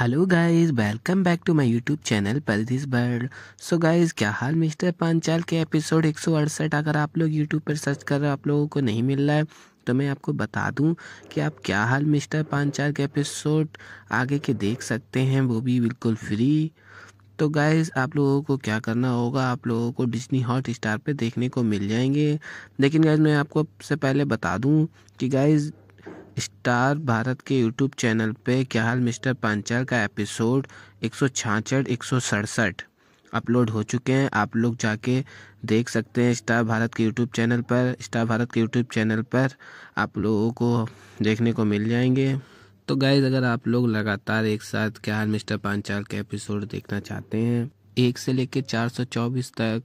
hello guys welcome back to my YouTube channel paradise bird so guys क्या हाल mister Panchal के episode एक अगर आप लोग यूट्यूब पर सर्च कर रहे हो आप लोगों को नहीं मिल रहा है तो मैं आपको बता दूं कि आप क्या हाल मिस्टर पांचाल के एपिसोड आगे के देख सकते हैं वो भी बिल्कुल फ्री तो गाइज आप लोगों को क्या करना होगा आप लोगों को डिजनी हॉट स्टार पर देखने को मिल जाएंगे लेकिन गाइज मैं आपको सबसे पहले बता दूँ कि गाइज़ स्टार भारत के यूट्यूब चैनल पे क्या हाल मिस्टर पांचाल का एपिसोड एक सौ छाछठ एक सौ सड़सठ अपलोड हो चुके हैं आप लोग जाके देख सकते हैं स्टार भारत के यूट्यूब चैनल पर स्टार भारत के यूट्यूब चैनल पर आप लोगों को देखने को मिल जाएंगे तो गाइज अगर आप लोग लगातार एक साथ क्या हाल मिस्टर पांचाल के एपिसोड देखना चाहते हैं एक से लेकर चार सौ चौबीस तक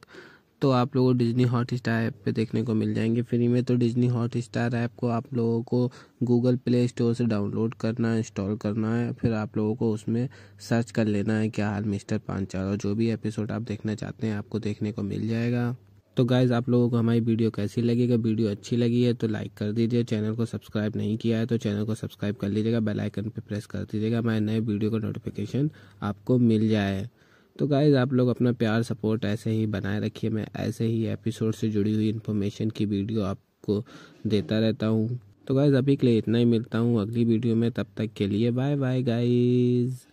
तो आप लोगों को डिजनी हॉट स्टार ऐप पे देखने को मिल जाएंगे फ्री में तो डिजनी हॉट स्टार ऐप को आप लोगों को गूगल प्ले स्टोर से डाउनलोड करना है इंस्टॉल करना है फिर आप लोगों को उसमें सर्च कर लेना है क्या हाल मिस्टर पांचाल और जो भी एपिसोड आप देखना चाहते हैं आपको देखने को मिल जाएगा तो गाइज़ आप लोगों को हमारी वीडियो कैसी लगी अगर वीडियो अच्छी लगी है तो लाइक कर दीजिए चैनल को सब्सक्राइब नहीं किया है तो चैनल को सब्सक्राइब कर लीजिएगा बेल आइकन पर प्रेस कर दीजिएगा हमारे नए वीडियो का नोटिफिकेशन आपको मिल जाए तो गाइज आप लोग अपना प्यार सपोर्ट ऐसे ही बनाए रखिए मैं ऐसे ही एपिसोड से जुड़ी हुई इन्फॉर्मेशन की वीडियो आपको देता रहता हूँ तो गाइज अभी के लिए इतना ही मिलता हूँ अगली वीडियो में तब तक के लिए बाय बाय गाइज़